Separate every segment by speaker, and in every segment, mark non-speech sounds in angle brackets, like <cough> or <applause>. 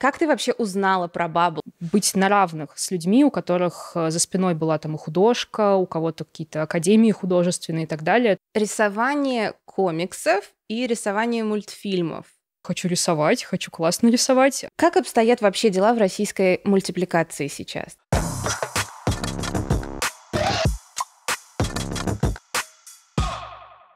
Speaker 1: Как ты вообще узнала про Бабу? Быть на равных с людьми, у которых э, за спиной была там и художка, у кого-то какие-то академии художественные и так далее. Рисование комиксов и рисование мультфильмов. Хочу
Speaker 2: рисовать, хочу классно рисовать. Как обстоят вообще дела в российской мультипликации сейчас?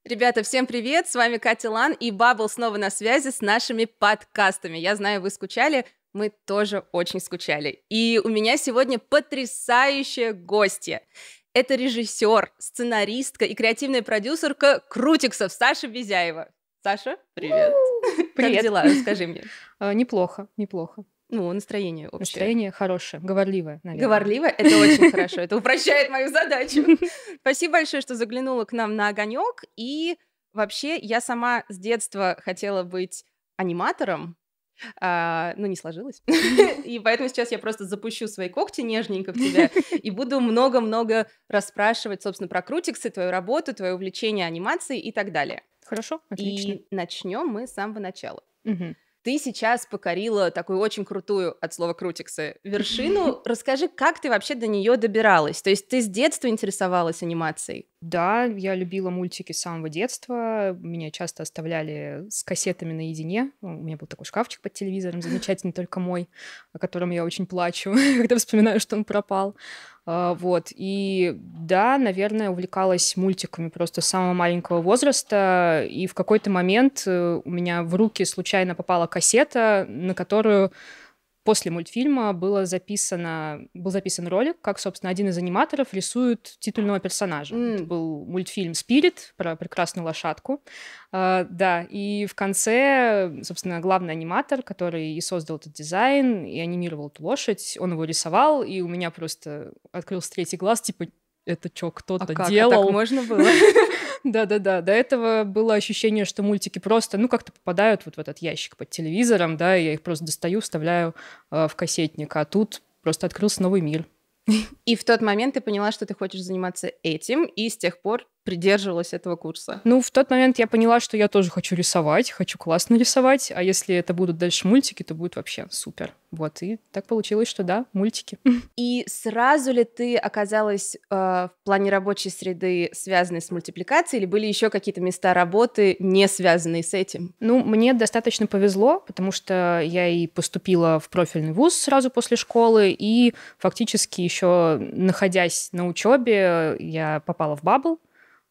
Speaker 2: Ребята, всем привет! С вами Катя Лан и Бабл снова на связи с нашими подкастами. Я знаю, вы скучали, мы тоже очень скучали. И у меня сегодня потрясающие гости. Это режиссер, сценаристка и креативная продюсерка Крутиксов Саша Безяева. Саша, привет. Привет. <laughs> Как дела? Расскажи
Speaker 1: мне. Э, неплохо, неплохо. Ну, настроение общее. Настроение хорошее, говорливое, наверное. Говорливое,
Speaker 2: это очень хорошо, это упрощает мою задачу. <laughs> Спасибо большое, что заглянула к нам на огонек. И вообще, я сама с детства хотела быть аниматором, а, ну, не сложилось. <laughs> и поэтому сейчас я просто запущу свои когти нежненько в тебя и буду много-много расспрашивать, собственно, про крутиксы, твою работу, твое увлечение анимацией и так далее. Хорошо, отлично. И начнем мы с самого начала. Угу. Ты сейчас покорила такую очень
Speaker 1: крутую, от слова крутиксы,
Speaker 2: вершину. <laughs> Расскажи, как
Speaker 1: ты вообще до нее добиралась? То есть ты с детства интересовалась анимацией? Да, я любила мультики с самого детства. Меня часто оставляли с кассетами наедине. У меня был такой шкафчик под телевизором, замечательный только мой, о котором я очень плачу, <laughs> когда вспоминаю, что он пропал. А, вот. И да, наверное, увлекалась мультиками просто с самого маленького возраста. И в какой-то момент э, у меня в руки случайно попала кассета, на которую после мультфильма было записано, был записан ролик, как, собственно, один из аниматоров рисует титульного персонажа. Mm. Это был мультфильм «Спирит» про прекрасную лошадку. А, да, и в конце, собственно, главный аниматор, который и создал этот дизайн, и анимировал эту лошадь, он его рисовал, и у меня просто открылся третий глаз, типа, это что, кто-то а как? А так можно
Speaker 2: было? <laughs>
Speaker 1: Да-да-да, до этого было ощущение, что мультики просто, ну, как-то попадают вот в этот ящик под телевизором, да, и я их просто достаю, вставляю э, в кассетник, а тут просто открылся новый мир.
Speaker 2: <laughs> И в тот момент ты поняла, что ты хочешь заниматься этим, и с тех пор придерживалась
Speaker 1: этого курса? Ну, в тот момент я поняла, что я тоже хочу рисовать, хочу классно рисовать, а если это будут дальше мультики, то будет вообще супер. Вот, и так получилось, что да, мультики.
Speaker 2: <laughs> И сразу ли ты оказалась э, в плане рабочей среды, связанной с мультипликацией,
Speaker 1: или были еще какие-то места работы, не связанные с этим? Ну, мне достаточно повезло, потому что я и поступила в профильный вуз сразу после школы, и фактически еще находясь на учебе, я попала в бабл,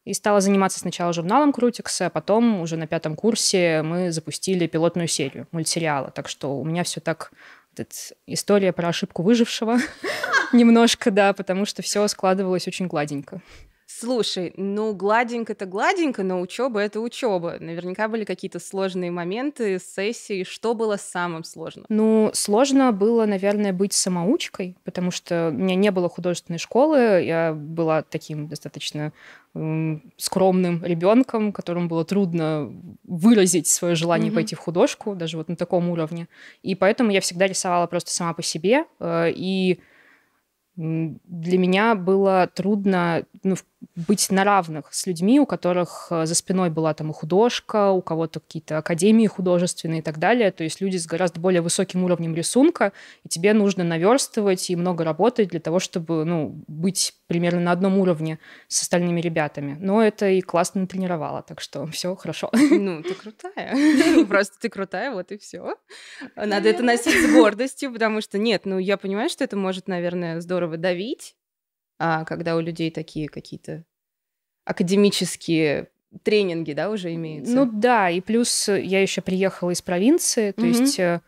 Speaker 1: и стала заниматься сначала журналом Крутикса, а потом уже на пятом курсе мы запустили пилотную серию мультсериала. Так что у меня все так... Этот, история про ошибку выжившего <laughs> немножко, да, потому что все складывалось очень гладенько. Слушай, ну гладенько-то
Speaker 2: гладенько, но учеба это учеба. Наверняка были какие-то сложные моменты, сессии. Что было самым сложным?
Speaker 1: Ну, сложно было, наверное, быть самоучкой, потому что у меня не было художественной школы. Я была таким достаточно скромным ребенком, которому было трудно выразить свое желание mm-hmm. пойти в художку, даже вот на таком уровне. И поэтому я всегда рисовала просто сама по себе. Э, и для меня было трудно, ну, быть на равных с людьми, у которых э, за спиной была там и художка, у кого-то какие-то академии художественные и так далее. То есть люди с гораздо более высоким уровнем рисунка, и тебе нужно наверстывать и много работать для того, чтобы ну, быть примерно на одном уровне с остальными ребятами. Но это и классно тренировало, так что <laughs> все хорошо. Ну,
Speaker 2: ты <laughs> крутая. <laughs> Просто ты крутая, вот и все. Надо это носить с гордостью, потому что нет, ну я понимаю, что это может, наверное, здорово давить, а когда у людей такие какие-то академические тренинги, да, уже имеются? Ну
Speaker 1: да, и плюс э, я еще приехала из провинции, то угу. есть э,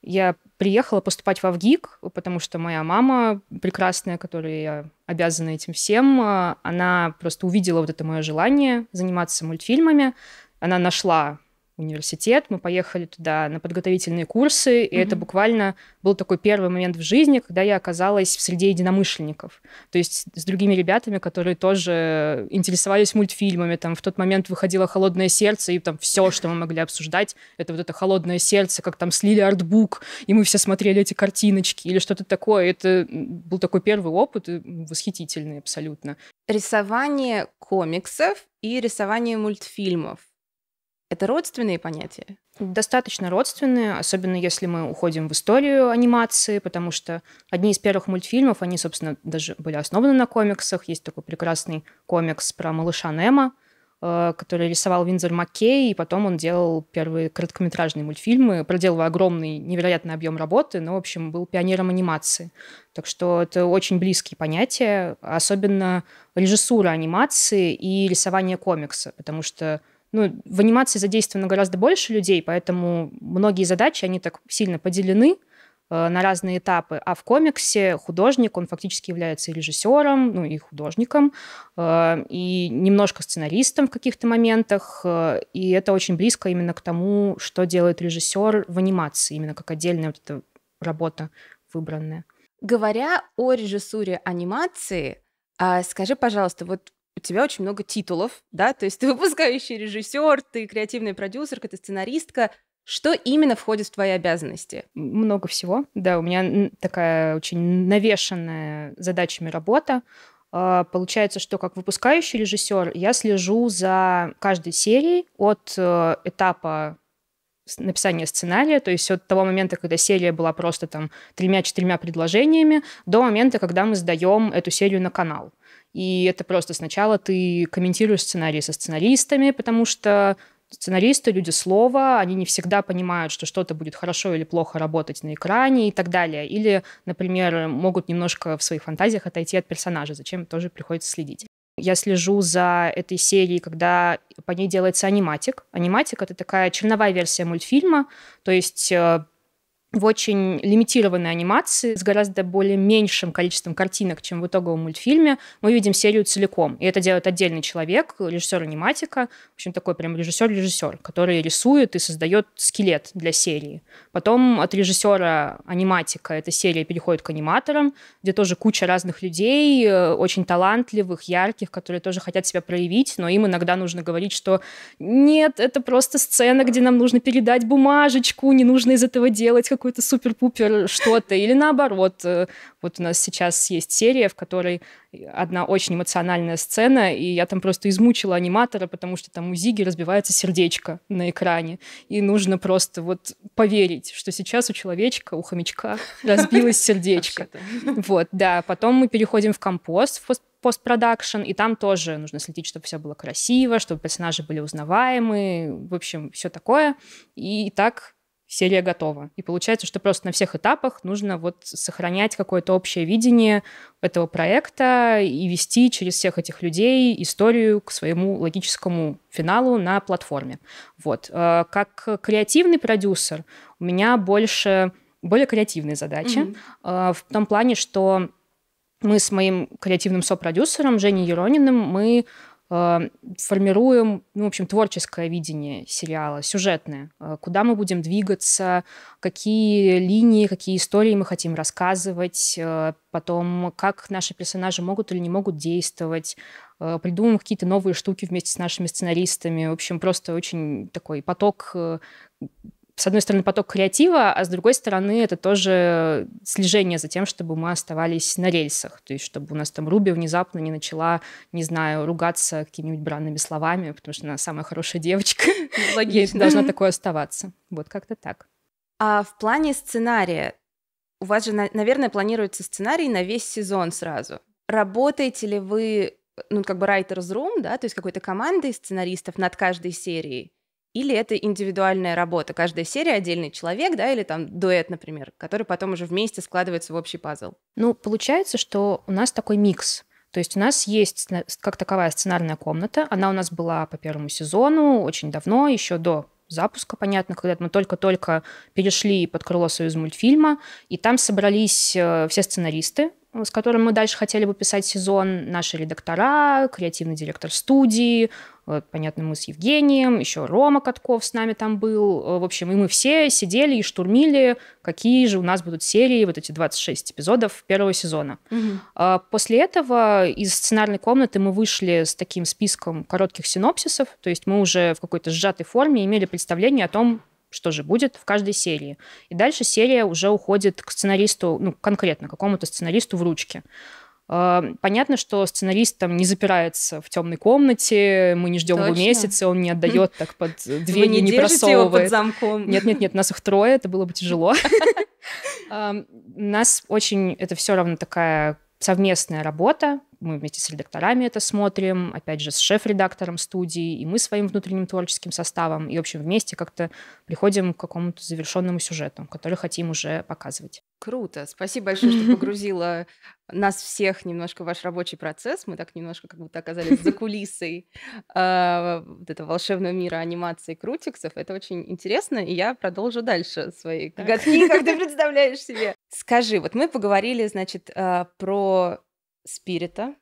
Speaker 1: я приехала поступать в Авгик, потому что моя мама прекрасная, которой я обязана этим всем, а, она просто увидела вот это мое желание заниматься мультфильмами, она нашла университет, мы поехали туда на подготовительные курсы, и mm-hmm. это буквально был такой первый момент в жизни, когда я оказалась в среде единомышленников, то есть с другими ребятами, которые тоже интересовались мультфильмами, там в тот момент выходило «Холодное сердце», и там все, что мы могли обсуждать, это вот это «Холодное сердце», как там слили артбук, и мы все смотрели эти картиночки или что-то такое. Это был такой первый опыт, восхитительный абсолютно. Рисование
Speaker 2: комиксов и
Speaker 1: рисование мультфильмов это родственные понятия? Достаточно родственные, особенно если мы уходим в историю анимации, потому что одни из первых мультфильмов, они, собственно, даже были основаны на комиксах. Есть такой прекрасный комикс про малыша Немо, э, который рисовал Винзер Маккей, и потом он делал первые короткометражные мультфильмы, проделывая огромный, невероятный объем работы, но, в общем, был пионером анимации. Так что это очень близкие понятия, особенно режиссура анимации и рисование комикса, потому что ну, в анимации задействовано гораздо больше людей, поэтому многие задачи, они так сильно поделены э, на разные этапы. А в комиксе художник, он фактически является и режиссером, ну и художником, э, и немножко сценаристом в каких-то моментах. Э, и это очень близко именно к тому, что делает режиссер в анимации, именно как отдельная вот эта работа выбранная.
Speaker 2: Говоря о режиссуре анимации, а, скажи, пожалуйста, вот у тебя очень много титулов, да, то есть ты <laughs> выпускающий режиссер, ты креативный продюсер, ты сценаристка. Что именно входит
Speaker 1: в твои обязанности? Много всего. Да, у меня такая очень навешенная задачами работа. А, получается, что как выпускающий режиссер я слежу за каждой серией от э, этапа написания сценария, то есть от того момента, когда серия была просто там тремя-четырьмя предложениями, до момента, когда мы сдаем эту серию на канал. И это просто сначала ты комментируешь сценарий со сценаристами, потому что сценаристы, люди слова, они не всегда понимают, что что-то будет хорошо или плохо работать на экране и так далее. Или, например, могут немножко в своих фантазиях отойти от персонажа, зачем тоже приходится следить. Я слежу за этой серией, когда по ней делается аниматик. Аниматик — это такая черновая версия мультфильма, то есть э, в очень лимитированной анимации с гораздо более меньшим количеством картинок, чем в итоговом мультфильме, мы видим серию целиком. И это делает отдельный человек, режиссер-аниматика, в общем, такой прям режиссер-режиссер, который рисует и создает скелет для серии. Потом от режиссера аниматика эта серия переходит к аниматорам, где тоже куча разных людей, э, очень талантливых, ярких, которые тоже хотят себя проявить, но им иногда нужно говорить, что нет, это просто сцена, где нам нужно передать бумажечку, не нужно из этого делать какой-то супер-пупер что-то, или наоборот. Э, вот у нас сейчас есть серия, в которой одна очень эмоциональная сцена, и я там просто измучила аниматора, потому что там у Зиги разбивается сердечко на экране, и нужно просто вот поверить, что сейчас у человечка, у хомячка <laughs> разбилось сердечко. <laughs> Вот, да. Потом мы переходим в компост, в постпродакшн, и там тоже нужно следить, чтобы все было красиво, чтобы персонажи были узнаваемы, в общем, все такое. И так серия готова. И получается, что просто на всех этапах нужно вот сохранять какое-то общее видение этого проекта и вести через всех этих людей историю к своему логическому финалу на платформе. Вот. Э, как креативный продюсер у меня больше более креативные задачи mm-hmm. в том плане, что мы с моим креативным сопродюсером Женей Ерониным мы Э, формируем, ну, в общем, творческое видение сериала, сюжетное, э, куда мы будем двигаться, какие линии, какие истории мы хотим рассказывать, э, потом как наши персонажи могут или не могут действовать, придумываем какие-то новые штуки вместе с нашими сценаристами. В общем, просто очень такой поток с одной стороны, поток креатива, а с другой стороны, это тоже слежение за тем, чтобы мы оставались на рельсах. То есть, чтобы у нас там Руби внезапно не начала, не знаю, ругаться какими-нибудь бранными словами, потому что она самая хорошая девочка. <laughs> Логично. Должна такое оставаться. Вот как-то так.
Speaker 2: А в плане сценария, у вас же, наверное, планируется сценарий на весь сезон сразу. Работаете ли вы, ну, как бы writer's room, да, то есть какой-то командой сценаристов над каждой серией? Или это индивидуальная работа, каждая серия отдельный человек, да, или там дуэт, например, который потом уже вместе складывается в общий пазл?
Speaker 1: Ну, получается, что у нас такой микс. То есть у нас есть как таковая сценарная комната, она у нас была по первому сезону очень давно, еще до запуска, понятно, когда мы только-только перешли под крыло союз мультфильма, и там собрались э, все сценаристы, с которым мы дальше хотели бы писать сезон, наши редактора, креативный директор студии, вот, э, понятно, мы с Евгением, еще Рома Катков с нами там был. Э, в общем, и мы все сидели и штурмили, какие же у нас будут серии, вот эти 26 эпизодов первого сезона. Угу. После этого из сценарной комнаты мы вышли с таким списком коротких синопсисов, то есть мы уже в какой-то сжатой форме имели представление о том, что же будет в каждой серии. И дальше серия уже уходит к сценаристу, ну, конкретно, какому-то сценаристу в ручке. Эм, понятно, что сценарист там не запирается в темной комнате, мы не ждем его месяц, и он не отдает так под двери не, не просовывает. Его под замком. Нет, нет, нет, нас их трое, это было бы <laughs> тяжело. Эм, нас очень это все равно такая совместная работа, мы вместе с редакторами это смотрим, опять же, с шеф-редактором студии, и мы своим внутренним творческим составом, и, в общем, вместе как-то приходим к какому-то завершенному сюжету, который хотим уже показывать.
Speaker 2: Круто. Спасибо большое, что <laughs> погрузила нас всех немножко в ваш рабочий процесс. Мы так немножко как будто оказались за кулисой э, вот этого волшебного мира анимации крутиксов. Это очень интересно, и я продолжу дальше свои коготки, как ты <laughs> представляешь себе. Скажи, вот мы поговорили, значит, э, про спирита,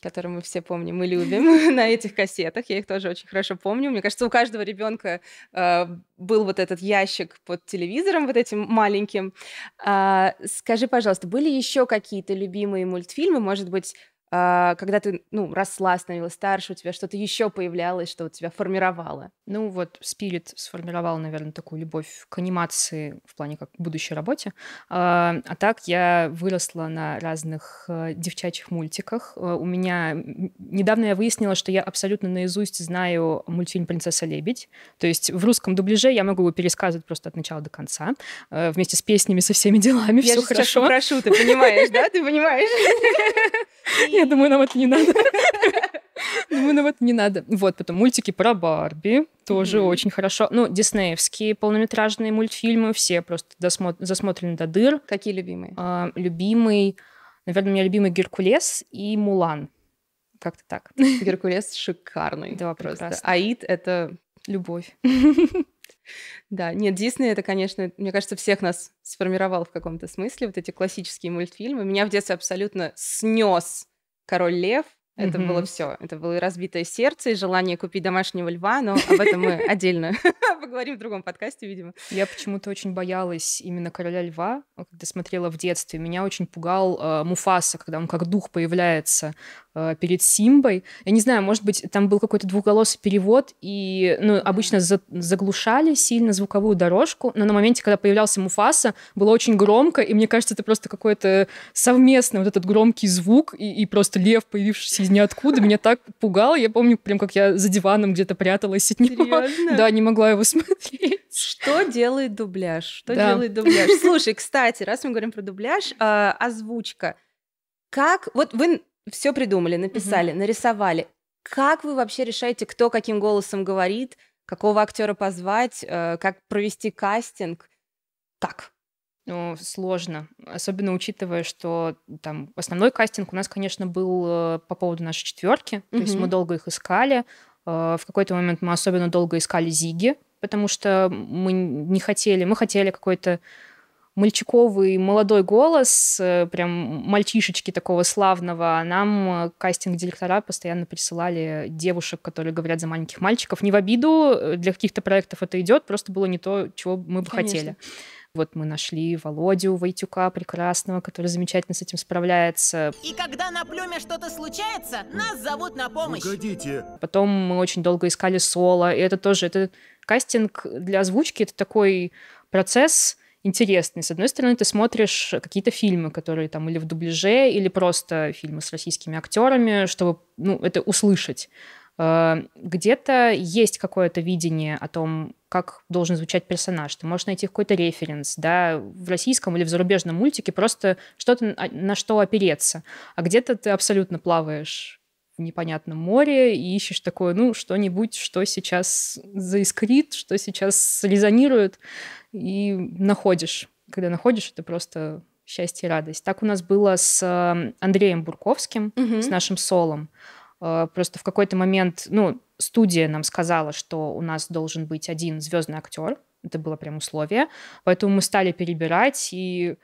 Speaker 2: которые мы все помним и любим <laughs> на этих кассетах. Я их тоже очень хорошо помню. Мне кажется, у каждого ребенка э, был вот этот ящик под телевизором, вот этим маленьким. А, скажи, пожалуйста, были еще какие-то любимые мультфильмы, может быть, а, когда ты, ну, росла, становилась старше, у тебя что-то еще появлялось, что у тебя формировало?
Speaker 1: Ну, вот спирит сформировал, наверное, такую любовь к анимации в плане как к будущей работе. А, а так я выросла на разных э, девчачьих мультиках. Э, у меня... Недавно я выяснила, что я абсолютно наизусть знаю мультфильм «Принцесса Лебедь». То есть в русском дубляже я могу его пересказывать просто от начала до конца, э, вместе с песнями, со всеми делами, я все хорошо. Я прошу, ты понимаешь, да? Ты понимаешь? <laughs> <laughs> Я думаю, нам это не надо. <laughs> Думаю, нам это не надо. Вот, потом мультики про Барби тоже mm-hmm. очень хорошо. Ну, диснеевские полнометражные мультфильмы все просто досмотр- засмотрены до дыр. Какие любимые? А, любимый, наверное, у меня любимый Геркулес и Мулан. Как-то так. <laughs> Геркулес шикарный. Да, просто. Прекрасно. Аид — это... Любовь. <laughs> Да, нет, Дисней это, конечно,
Speaker 2: мне кажется, всех нас сформировал в каком-то смысле, вот эти классические мультфильмы. Меня в детстве абсолютно снес Король Лев это mm-hmm. было все. Это было и разбитое сердце, и желание
Speaker 1: купить домашнего льва, но об этом мы <laughs> отдельно
Speaker 2: <laughs> поговорим в другом подкасте, видимо.
Speaker 1: Я почему-то очень боялась именно короля льва, а, когда смотрела в детстве. Меня очень пугал э, Муфаса, когда он как дух появляется э, перед Симбой. Я не знаю, может быть, там был какой-то двухголосый перевод, и ну, обычно за- заглушали сильно звуковую дорожку, но на моменте, когда появлялся Муфаса, было очень громко, и мне кажется, это просто какой-то совместный вот этот громкий звук и, и просто лев, появившийся из ниоткуда, меня так пугал. Я помню, прям как я за диваном где-то пряталась от него. Серьезно? Да, не могла его
Speaker 2: смотреть. Что делает дубляж? Что да. делает дубляж? Слушай, кстати, раз мы говорим про дубляж, э, озвучка. Как вот вы все придумали, написали, угу. нарисовали. Как вы вообще решаете, кто каким голосом говорит, какого актера позвать, э, как провести кастинг?
Speaker 1: Как? ну, сложно, особенно учитывая, что там основной кастинг у нас, конечно, был э, по поводу нашей четверки, mm-hmm. то есть мы долго их искали. Э, в какой-то момент мы особенно долго искали Зиги, потому что мы не хотели, мы хотели какой-то мальчиковый молодой голос, э, прям мальчишечки такого славного, а нам кастинг-директора постоянно присылали девушек, которые говорят за маленьких мальчиков. Не в обиду, для каких-то проектов это идет, просто было не то, чего мы бы Конечно. хотели. Вот мы нашли Володю Войтюка прекрасного, который замечательно с этим справляется.
Speaker 2: И когда на плюме что-то случается, нас зовут на помощь.
Speaker 1: Угодите. Потом мы очень долго искали соло, и это тоже, это кастинг для озвучки, это такой процесс, интересный. С одной стороны, ты смотришь какие-то фильмы, которые там или в дубляже, или просто фильмы с российскими актерами, чтобы ну, это услышать. Э, где-то есть какое-то видение о том, как должен звучать персонаж. Ты можешь найти какой-то референс, да, в российском или в зарубежном мультике просто что-то а, на что опереться. А где-то ты абсолютно плаваешь в непонятном море и ищешь такое, ну, что-нибудь, что сейчас заискрит, что сейчас резонирует, и находишь. Когда находишь, это просто счастье и радость. Так у нас было с эм, Андреем Бурковским, угу. с нашим солом. Э, просто в какой-то момент, ну, студия нам сказала, что у нас должен быть один звездный актер. Это было прям условие. Поэтому мы стали перебирать и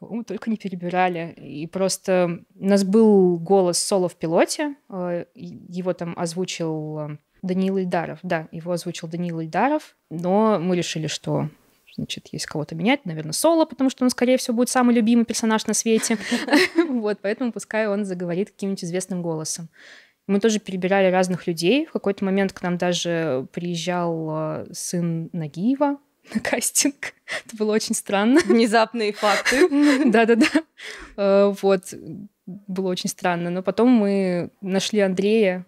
Speaker 1: мы только не перебирали. И просто у нас был голос соло в пилоте. Э, его там озвучил э, Даниил Ильдаров. Да, его озвучил Даниил Ильдаров. Но мы решили, что значит, есть кого-то менять, наверное, Соло, потому что он, скорее всего, будет самый любимый персонаж на свете. <laughs> Вот, поэтому пускай он заговорит каким-нибудь известным голосом. Мы тоже перебирали разных людей. В какой-то момент к нам даже приезжал а, сын Нагиева <laughs> на кастинг. Это было очень странно. <laughs> Внезапные факты. <laughs> Да-да-да. А, вот. Было очень странно. Но потом мы нашли Андрея,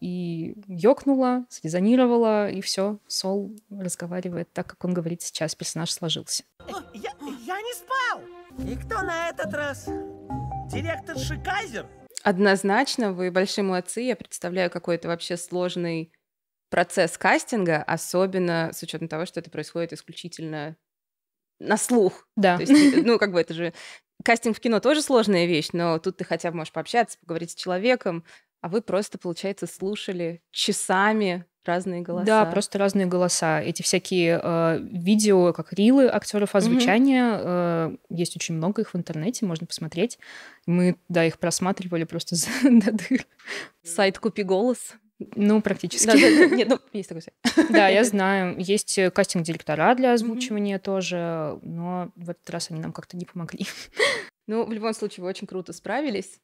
Speaker 1: и ёкнула, срезонировала, и все. Сол разговаривает так, как он говорит сейчас. Персонаж сложился.
Speaker 2: Ну, я, я не спал! И кто на этот раз? Директор Шиказер? Однозначно, вы большие молодцы. Я представляю какой-то вообще сложный процесс кастинга, особенно с учетом того, что это происходит исключительно на слух. Да. То есть, ну, как бы это же... Кастинг в кино тоже сложная вещь, но тут ты хотя бы можешь пообщаться, поговорить с человеком, а вы просто, получается, слушали часами разные голоса. Да, просто
Speaker 1: разные голоса. Эти всякие э, видео, как рилы актеров озвучания, угу. э, есть очень много их в интернете, можно посмотреть. Мы, да, их просматривали просто <laughs> за, дыр. Сайт «Купи голос». Ну, практически. Да,
Speaker 2: да, нет, ну, есть такой сайт. <laughs> Да, я
Speaker 1: знаю. Есть э, кастинг-директора для озвучивания mm-hmm. тоже, но в этот раз они нам как-то не помогли.
Speaker 2: Ну, в любом случае, вы очень круто справились.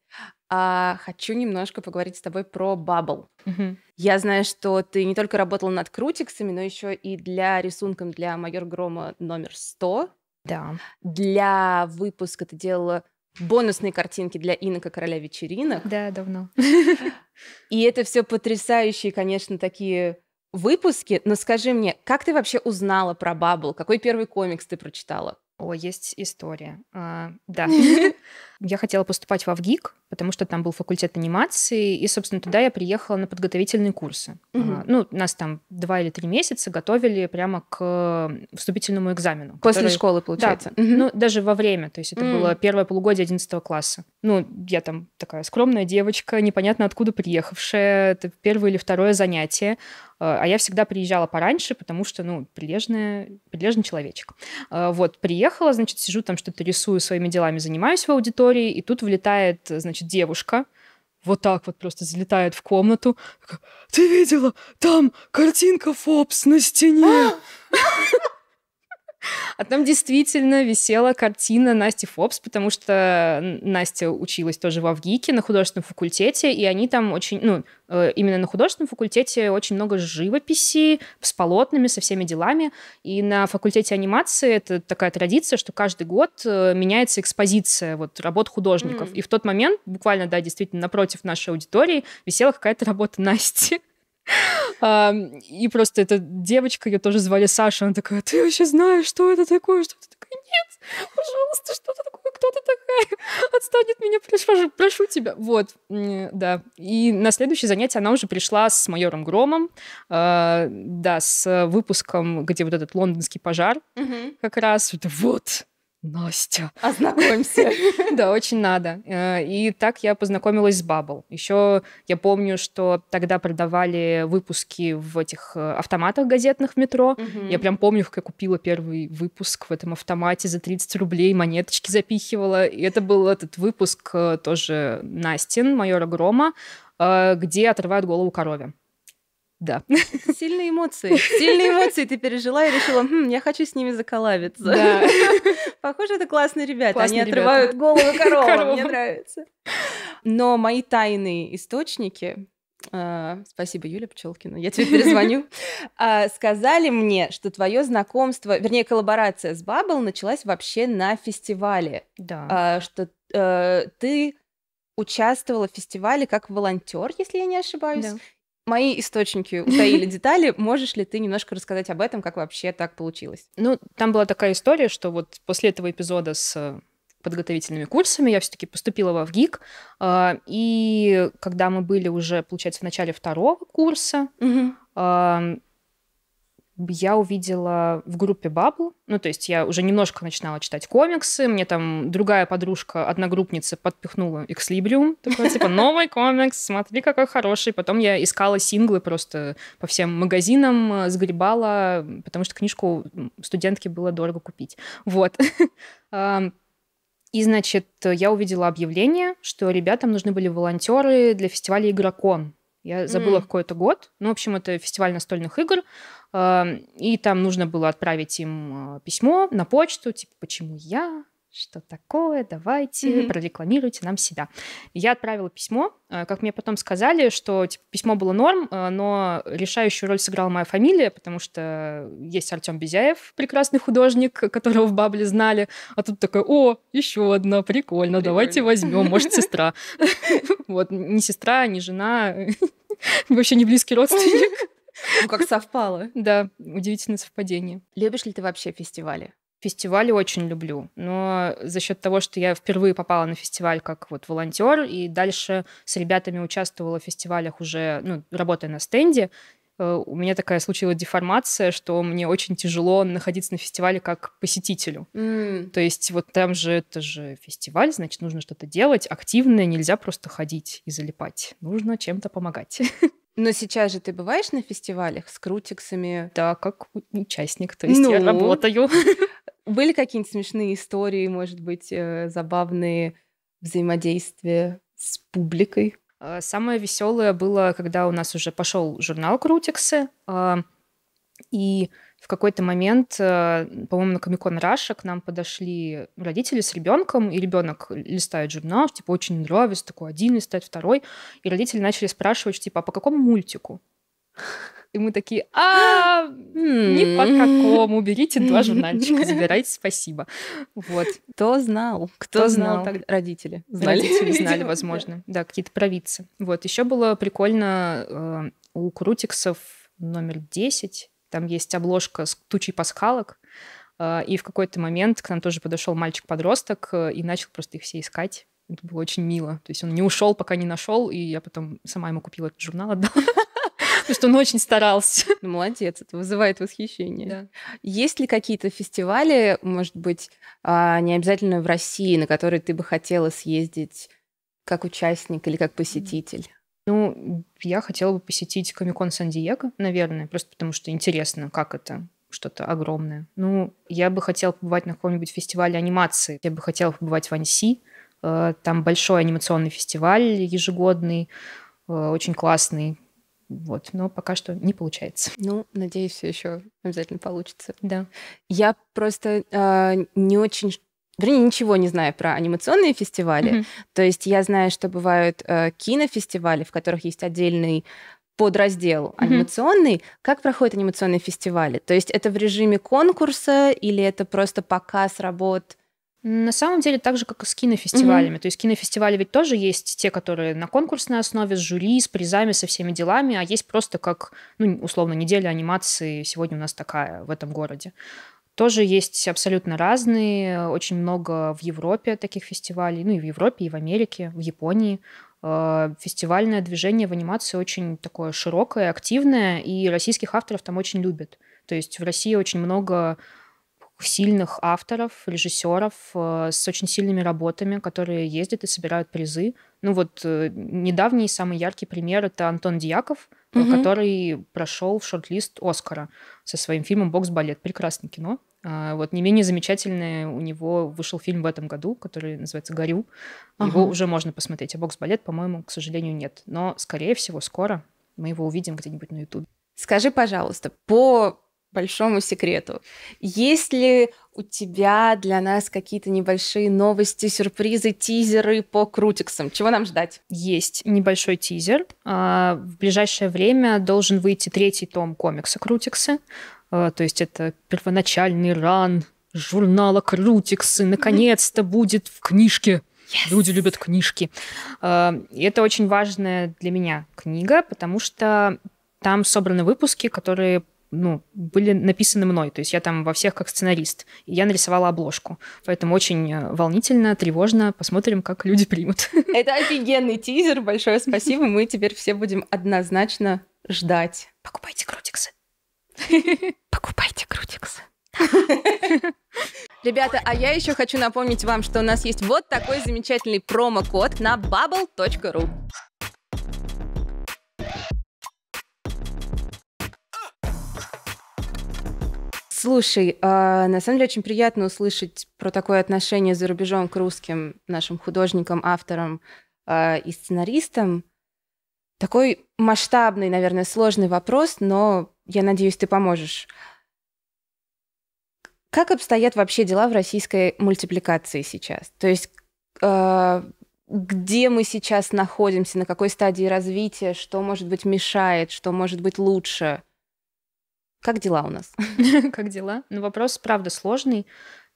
Speaker 2: А, хочу немножко поговорить с тобой про бабл.
Speaker 1: Угу. Я
Speaker 2: знаю, что ты не только работала над крутиксами, но еще и для рисунком для майор Грома номер 100. Да. Для выпуска ты делала бонусные картинки для Инока Короля вечеринок. Да, давно. <laughs> И это все потрясающие, конечно, такие выпуски. Но скажи мне, как ты вообще узнала про Бабл? Какой первый комикс
Speaker 1: ты прочитала? О, есть история. А, да. <laughs> <laughs> Я хотела поступать в ВГИК, потому что там был факультет анимации, и, собственно, туда я приехала на подготовительные курсы. А, ну, нас там два или три месяца готовили прямо к вступительному экзамену. После школы, получается? ну, даже во время, то есть это было первое полугодие 11 класса. Ну, я там такая скромная девочка, непонятно откуда приехавшая, это первое или второе занятие. А, а я всегда приезжала пораньше, потому что, ну, прилежная, прилежный человечек. А, вот, приехала, значит, сижу там что-то рисую, своими делами занимаюсь в аудитории, и тут влетает, значит, девушка, вот так вот просто залетает в комнату. Ты видела? Там картинка Фобс на стене. <laughs> А там действительно висела картина Насти Фобс, потому что Настя училась тоже в Авгике на художественном факультете, и они там очень, ну, э, именно на художественном факультете очень много живописи с полотнами, со всеми делами. И на факультете анимации это такая традиция, что каждый год э, меняется экспозиция вот работ художников. Mm. И в тот момент, буквально, да, действительно, напротив нашей аудитории висела какая-то работа Насти. И просто эта девочка, ее тоже звали Саша, она такая, ты вообще знаешь, что это такое? Что это такое? Нет, пожалуйста, что это такое? Кто ты такая? Отстань от меня, прошу, прошу тебя. Вот, да. И на следующее занятие она уже пришла с майором Громом, а, да, с выпуском, где вот этот лондонский пожар как раз. Вот, Настя. ознакомимся. <laughs> да, очень надо. Э, и так я познакомилась с Бабл. Еще я помню, что тогда продавали выпуски в этих э, автоматах газетных в метро. Угу. Я прям помню, как я купила первый выпуск в этом автомате за 30 рублей, монеточки запихивала. И это был этот выпуск э, тоже Настин, майора Грома, где отрывают голову корове. Да.
Speaker 2: <laughs> Сильные эмоции. Сильные эмоции ты пережила и решила, хм, я хочу с ними заколавиться. Да. <laughs> Похоже, это классные ребята. Классные Они ребята. отрывают голову коровам. коровам. Мне нравится. Но мои тайные источники, э, спасибо, Юля Пчелкина, я тебе перезвоню, э, <laughs> сказали мне, что твое знакомство, вернее, коллаборация с Баббл началась вообще на фестивале. Да. А, э, что ты участвовала в фестивале как волонтер, если я не ошибаюсь, да мои источники утаили <laughs>
Speaker 1: детали. Можешь ли ты немножко рассказать об этом, как вообще так получилось? Ну, там была такая история, что вот после этого эпизода с э, подготовительными курсами я все-таки поступила во ВГИК, а, и когда мы были уже, получается, в начале второго курса, я увидела в группе Бабл. Ну, то есть я уже немножко начинала читать комиксы. Мне там другая подружка, одногруппница подпихнула «Экслибриум». Такой, типа, новый комикс, смотри, какой хороший. Потом я искала синглы просто по всем магазинам, э, сгребала, потому что книжку студентке было дорого купить. Вот. <laughs> И, значит, я увидела объявление, что ребятам нужны были волонтеры для фестиваля «Игрокон». Я забыла mm. какой-то год. Ну, в общем, это фестиваль настольных игр. Эм, и там нужно было отправить им э, письмо на почту, типа, почему я, что такое, давайте, mm-hmm. прорекламируйте нам себя. Я отправила письмо, э, как мне потом сказали, что типа, письмо было норм, э, но решающую роль сыграла моя фамилия, потому что есть Артем Безяев, прекрасный художник, которого в Бабле знали, а тут такой, о, еще одна, прикольно, прикольно. давайте возьмем, может, сестра. <laughs> Вот, не сестра, не жена, <laughs> вообще не близкий родственник. <laughs> Ну, как совпало. Да, удивительное совпадение. Любишь ли ты вообще фестивали? Фестивали очень люблю, но за счет того, что я впервые попала на фестиваль как вот волонтер, и дальше с ребятами участвовала в фестивалях уже, ну, работая на стенде, э, у меня такая случилась деформация, что мне очень тяжело находиться на фестивале как посетителю.
Speaker 2: Mm. То
Speaker 1: есть вот там же это же фестиваль, значит, нужно что-то делать активное, нельзя просто ходить и залипать. Нужно чем-то помогать. <laughs> Но сейчас же ты бываешь на
Speaker 2: фестивалях с крутиксами? Да, как участник, то есть ну, я работаю.
Speaker 1: <laughs>
Speaker 2: Были какие-нибудь смешные истории, может быть, э, забавные взаимодействия
Speaker 1: с публикой? Э, самое веселое было, когда у нас уже пошел журнал Крутиксы, э, и в какой-то момент, э, по-моему, на Комикон Раша к нам подошли родители с ребенком, и ребенок листает журнал, типа, очень нравится, такой один листает, второй. И родители начали спрашивать, типа, а по какому мультику? И мы такие, а ни по какому, уберите два <laughs> журнальчика, забирайте, спасибо. Вот. Кто знал? Кто знал? Тогда? Родители. Знали. Родители знали, возможно. Да, какие-то провидцы. Вот. Еще было прикольно э, у Крутиксов номер 10 там есть обложка с тучей пасхалок. А, и в какой-то момент к нам тоже подошел мальчик-подросток э, и начал просто их все искать. Это было очень мило. То есть он не ушел, пока не нашел, и я потом сама ему купила этот журнал, отдала. <laughs> Потому что он очень старался. <laughs> Ну, молодец, это вызывает восхищение. Да. Есть ли какие-то фестивали,
Speaker 2: может быть, а, не обязательно в России, на которые ты бы хотела съездить
Speaker 1: как участник или как посетитель? Ну, я хотела бы посетить Комикон Сан-Диего, наверное, просто потому что интересно, как это что-то огромное. Ну, я бы хотела побывать на каком-нибудь фестивале анимации. Я бы хотела побывать в Анси. Э, там большой анимационный фестиваль ежегодный, э, очень классный. Вот, но пока что не получается. Ну, надеюсь, все еще обязательно получится. Да. Я просто
Speaker 2: э, не очень вернее, ничего не знаю про анимационные фестивали. Mm-hmm. То есть я знаю, что бывают э, кинофестивали, в которых есть отдельный подраздел анимационный. Mm-hmm. Как проходят анимационные фестивали? То есть это в режиме конкурса или это просто
Speaker 1: показ работ? На самом деле так же, как и с кинофестивалями. Mm-hmm. То есть кинофестивали ведь тоже есть те, которые на конкурсной основе, с жюри, с призами, со всеми делами, а есть просто как, ну, условно, неделя анимации, сегодня у нас такая в этом городе тоже есть абсолютно разные. Очень много в Европе таких фестивалей, ну и в Европе, и в Америке, в Японии. Э, фестивальное движение в анимации очень такое широкое, активное, и российских авторов там очень любят. То есть в России очень много сильных авторов, режиссеров э, с очень сильными работами, которые ездят и собирают призы. Ну вот э, недавний самый яркий пример — это Антон Дьяков — угу. который прошел в шорт-лист Оскара со своим фильмом «Бокс-балет». Прекрасное кино. А, вот не менее замечательное у него вышел фильм в этом году, который называется «Горю». Его уже можно посмотреть, а «Бокс-балет», по-моему, к сожалению, нет. Но, скорее всего, скоро мы его увидим где-нибудь на YouTube. Скажи,
Speaker 2: пожалуйста, по большому секрету. Есть ли у тебя для нас какие-то небольшие новости, сюрпризы, тизеры по крутиксам? Чего
Speaker 1: нам ждать? Есть небольшой тизер. А, в ближайшее время должен выйти третий том комикса «Крутиксы». А, то есть это первоначальный ран журнала «Крутиксы». <laughs> Наконец-то будет в книжке. Yes. Люди любят книжки. А, и это очень важная для меня книга, потому что там собраны выпуски, которые ну, были написаны мной. То есть я там во всех как сценарист. И я нарисовала обложку. Поэтому очень э, волнительно, тревожно. Посмотрим, как люди примут. <laughs>
Speaker 2: Это офигенный тизер. Большое спасибо. Мы теперь все будем однозначно ждать. Покупайте
Speaker 1: крутиксы. <laughs> Покупайте
Speaker 2: крутиксы. <laughs> Ребята, а я еще хочу напомнить вам, что у нас есть вот такой замечательный промокод на bubble.ru. Слушай, а, на самом деле очень приятно услышать про такое отношение за рубежом к русским нашим художникам, авторам а, и сценаристам. Такой масштабный, наверное, сложный вопрос, но я надеюсь, ты поможешь. Как обстоят вообще дела в российской мультипликации сейчас? То есть э, где мы сейчас находимся, на какой стадии развития, что, может быть, мешает, что может быть лучше?
Speaker 1: Как дела у нас? <laughs> Как дела? Ну, вопрос, правда, сложный,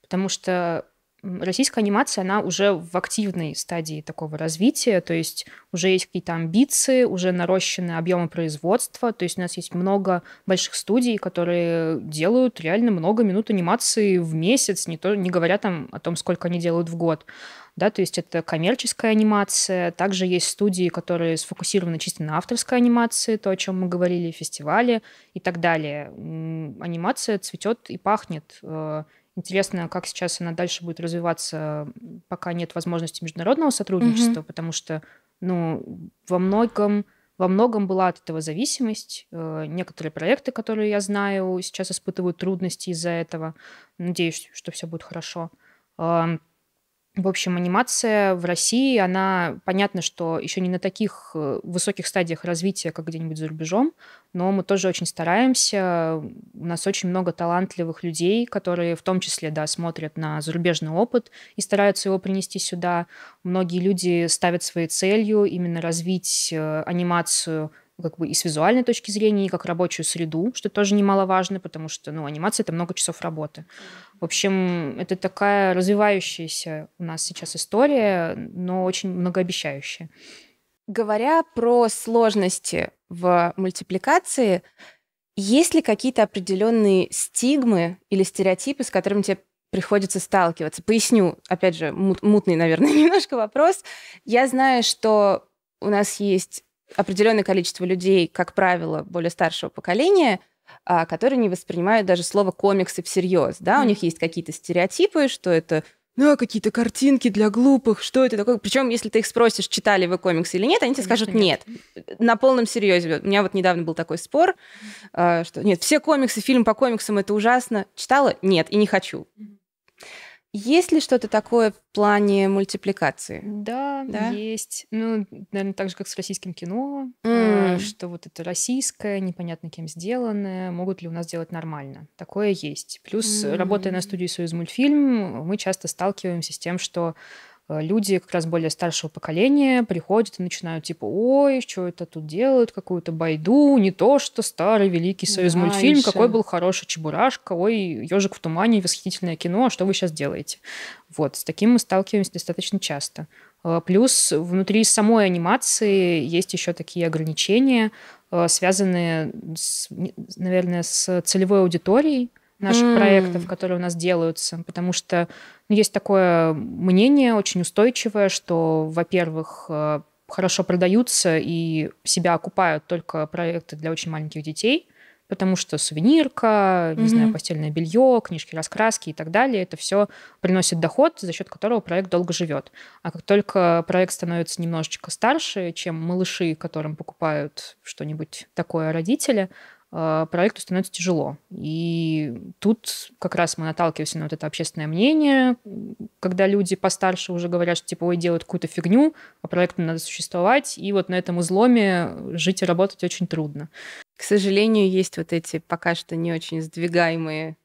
Speaker 1: потому что российская анимация, она уже в активной стадии такого развития, то есть уже есть какие-то амбиции, уже нарощены объемы производства, то есть у нас есть много больших студий, которые делают реально много минут анимации в месяц, не, то, не говоря там о том, сколько они делают в год. Да, то есть это коммерческая анимация, также есть студии, которые сфокусированы чисто на авторской анимации, то, о чем мы говорили, фестивале и так далее. Анимация цветет и пахнет э, Интересно, как сейчас она дальше будет развиваться, пока нет возможности международного сотрудничества, mm-hmm. потому что, ну, во многом во многом была от этого зависимость. Э, некоторые проекты, которые я знаю, сейчас испытывают трудности из-за этого. Надеюсь, что все будет хорошо. В общем, анимация в России, она, понятно, что еще не на таких э, высоких стадиях развития, как где-нибудь за рубежом, но мы тоже очень стараемся. У нас очень много талантливых людей, которые в том числе, да, смотрят на зарубежный опыт и стараются его принести сюда. Многие люди ставят своей целью именно развить э, анимацию ну, как бы и с визуальной точки зрения, и как рабочую среду, что тоже немаловажно, потому что, ну, анимация — это много часов работы. В общем, это такая развивающаяся у нас сейчас история, но очень многообещающая. Говоря про сложности в мультипликации,
Speaker 2: есть ли какие-то определенные стигмы или стереотипы, с которыми тебе приходится сталкиваться? Поясню, опять же, мут, мутный, наверное, <laughs> немножко вопрос. Я знаю, что у нас есть определенное количество людей, как правило, более старшего поколения, а, которые не воспринимают даже слово комиксы всерьез. Да, mm. у них есть какие-то стереотипы, что это ну, а какие-то картинки для глупых, что это такое? Причем, если ты их спросишь, читали вы комиксы или нет, они тебе Конечно, скажут нет. нет. На полном серьезе. У меня вот недавно был такой спор, а, что нет, все комиксы, фильм по комиксам это ужасно. Читала? Нет, и не хочу. Есть ли что-то такое в плане мультипликации? Да, да?
Speaker 1: есть. Ну, наверное, так же, как с российским кино, mm. что вот это российское, непонятно кем сделанное, могут ли у нас делать нормально. Такое есть. Плюс, mm. работая на студии «Союз мультфильм», мы часто сталкиваемся с тем, что Э, люди как раз более старшего поколения приходят и начинают типа, ой, что это тут делают, какую-то байду, не то что старый великий союз мультфильм, да, какой был хороший Чебурашка, ой, ежик в тумане, восхитительное кино, а что вы сейчас делаете? Вот, с таким мы сталкиваемся достаточно часто. Э, плюс внутри самой анимации есть еще такие ограничения, э, связанные, с, наверное, с целевой аудиторией, наших mm. проектов, которые у нас делаются, потому что ну, есть такое мнение очень устойчивое, что, во-первых, э, хорошо продаются и себя окупают только проекты для очень маленьких детей, потому что сувенирка, не mm-hmm. знаю, постельное белье, книжки, раскраски и так далее, это все приносит доход, за счет которого проект долго живет. А как только проект становится немножечко старше, чем малыши, которым покупают что-нибудь такое родители, Э, проекту становится тяжело. И тут как раз мы наталкиваемся на вот это общественное мнение, когда люди постарше уже говорят, что типа, ой, делают какую-то фигню, а проекту надо существовать, и вот на этом изломе жить и работать очень трудно. К сожалению,
Speaker 2: есть вот эти пока что не очень сдвигаемые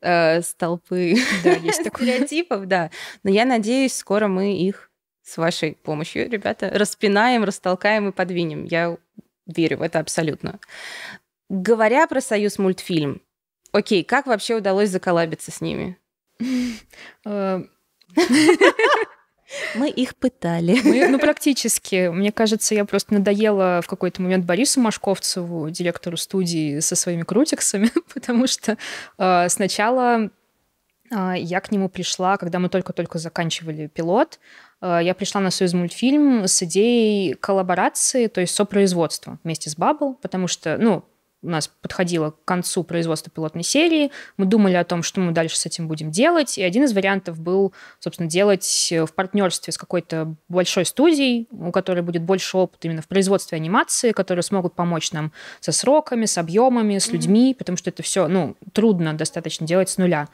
Speaker 2: э, столпы да, есть стереотипов, да. Но я надеюсь, скоро мы их с вашей помощью, ребята, распинаем, растолкаем и подвинем. Я верю в это абсолютно. Говоря про Союз мультфильм, окей, как вообще удалось заколабиться с ними?
Speaker 1: Эм. Мы их пытали. Мы, ну, практически. Мне кажется, я просто надоела в какой-то момент Борису Машковцеву, директору студии, со своими крутиксами, <laughs> потому что э, сначала э, я к нему пришла, когда мы только-только заканчивали пилот. Э, я пришла на «Союз мультфильм» с идеей коллаборации, то есть сопроизводства вместе с Баббл, потому что, ну, у нас подходило к концу производства пилотной серии, мы думали о том, что мы дальше с этим будем делать, и один из вариантов был, собственно, делать э, в партнерстве с какой-то большой студией, у которой будет больше опыта именно в производстве анимации, которые смогут помочь нам со сроками, с объемами, с людьми, mm-hmm. потому что это все, ну, трудно достаточно делать с нуля.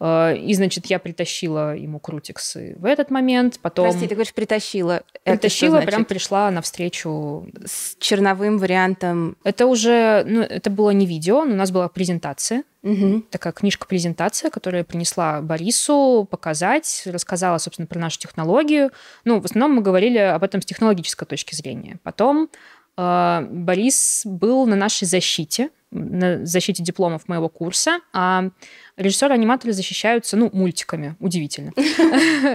Speaker 1: Э, и, значит, я притащила ему крутиксы в
Speaker 2: этот момент, потом... Прости, ты
Speaker 1: говоришь, притащила. Притащила, прям пришла навстречу... С черновым вариантом. Это уже... Ну, это было не видео, но у нас была презентация. Угу. Такая книжка-презентация, которую я принесла Борису показать, рассказала, собственно, про нашу технологию. Ну, в основном мы говорили об этом с технологической точки зрения. Потом а, Борис был на нашей защите, на защите дипломов моего курса, а режиссеры-аниматоры защищаются, ну, мультиками, удивительно.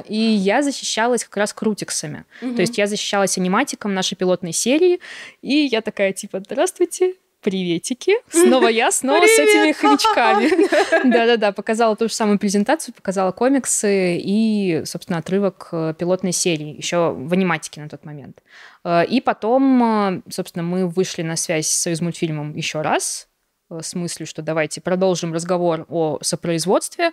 Speaker 1: <laughs> И я защищалась как раз крутиксами. То есть я защищалась аниматиком нашей пилотной серии, и я такая, типа, здравствуйте, приветики. Снова я, снова Привет! с этими хомячками. <laughs> Да-да-да, показала ту же самую презентацию, показала комиксы и, собственно, отрывок э, пилотной серии, еще в аниматике на тот момент. Э, и потом, э, собственно, мы вышли на связь с Союзмультфильмом еще раз, с мыслью, что давайте продолжим разговор о сопроизводстве,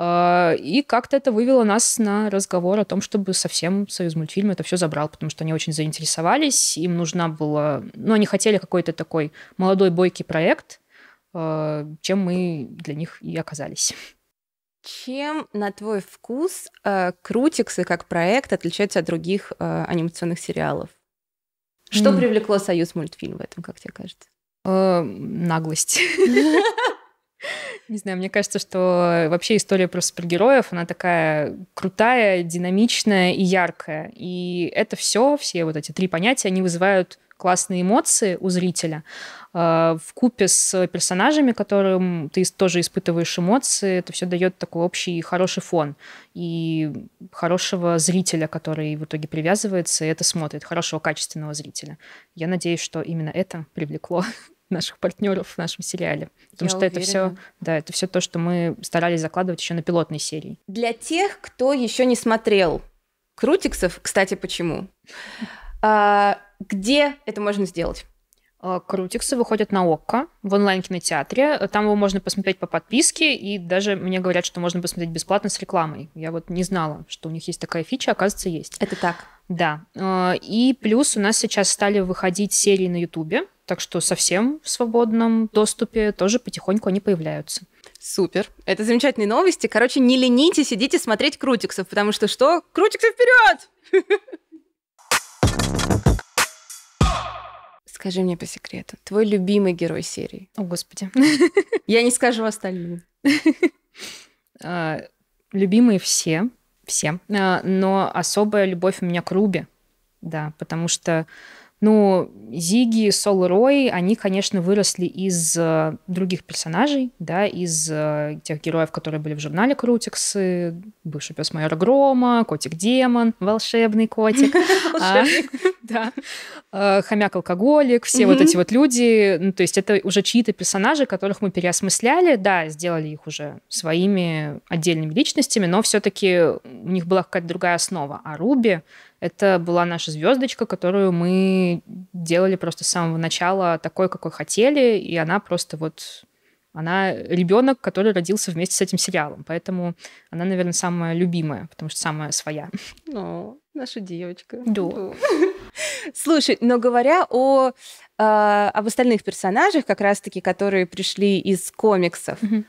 Speaker 1: а, и как-то это вывело нас на разговор о том, чтобы совсем Союз мультфильм это все забрал, потому что они очень заинтересовались, им нужна была... Ну, они хотели какой-то такой молодой бойкий проект, а, чем мы для них и оказались.
Speaker 2: Чем, на твой вкус, а, Крутиксы как проект отличаются от других анимационных сериалов?
Speaker 1: Что mm. привлекло
Speaker 2: Союз мультфильм в этом, как тебе кажется?
Speaker 1: Э, наглость. <laughs> Не знаю, мне кажется, что вообще история про супергероев, она такая крутая, динамичная и яркая. И это все, все вот эти три понятия, они вызывают классные эмоции у зрителя а, в купе с персонажами, которым ты тоже испытываешь эмоции, это все дает такой общий хороший фон и хорошего зрителя, который в итоге привязывается и это смотрит, хорошего качественного зрителя. Я надеюсь, что именно это привлекло <laughs> наших партнеров в нашем сериале. Потому Я что уверена. это все, да, это все то, что мы старались закладывать еще на пилотной серии.
Speaker 2: Для тех, кто еще не смотрел Крутиксов, кстати, почему?
Speaker 1: А, где это можно сделать? А, Крутиксы выходят на ОККО в онлайн-кинотеатре. Там его можно посмотреть по подписке, и даже мне говорят, что можно посмотреть бесплатно с рекламой. Я вот не знала, что у них есть такая фича, оказывается, есть. Это так? Да. А, и плюс у нас сейчас стали выходить серии на Ютубе, так что совсем в свободном доступе тоже потихоньку они появляются. Супер. Это замечательные новости. Короче, не
Speaker 2: ленитесь, сидите смотреть крутиксов, потому что что? Крутиксы вперед! Скажи мне по секрету, твой любимый герой серии?
Speaker 1: О, господи. <laughs> Я не скажу остальным. А, любимые все, все. А, но особая любовь у меня к Руби, да, потому что ну, Зиги, Сол и Рой, они, конечно, выросли из э, других персонажей, да, из э, тех героев, которые были в журнале Крутиксы, бывший пес майора Грома, котик-демон, волшебный котик. <laughs> А, да. <laughs> Э, хомяк-алкоголик, все mm-hmm. вот эти вот люди, ну, то есть это уже чьи-то персонажи, которых мы переосмысляли, да, сделали их уже своими отдельными личностями, но все-таки у них была какая-то другая основа. А Руби это была наша звездочка, которую мы делали просто с самого начала такой, какой хотели, и она просто вот она ребенок, который родился вместе с этим сериалом, поэтому она, наверное, самая любимая, потому что самая своя.
Speaker 2: Ну, наша девочка. Да. Ну. Слушай, но говоря о э, об остальных персонажах, как раз-таки, которые пришли из комиксов, угу.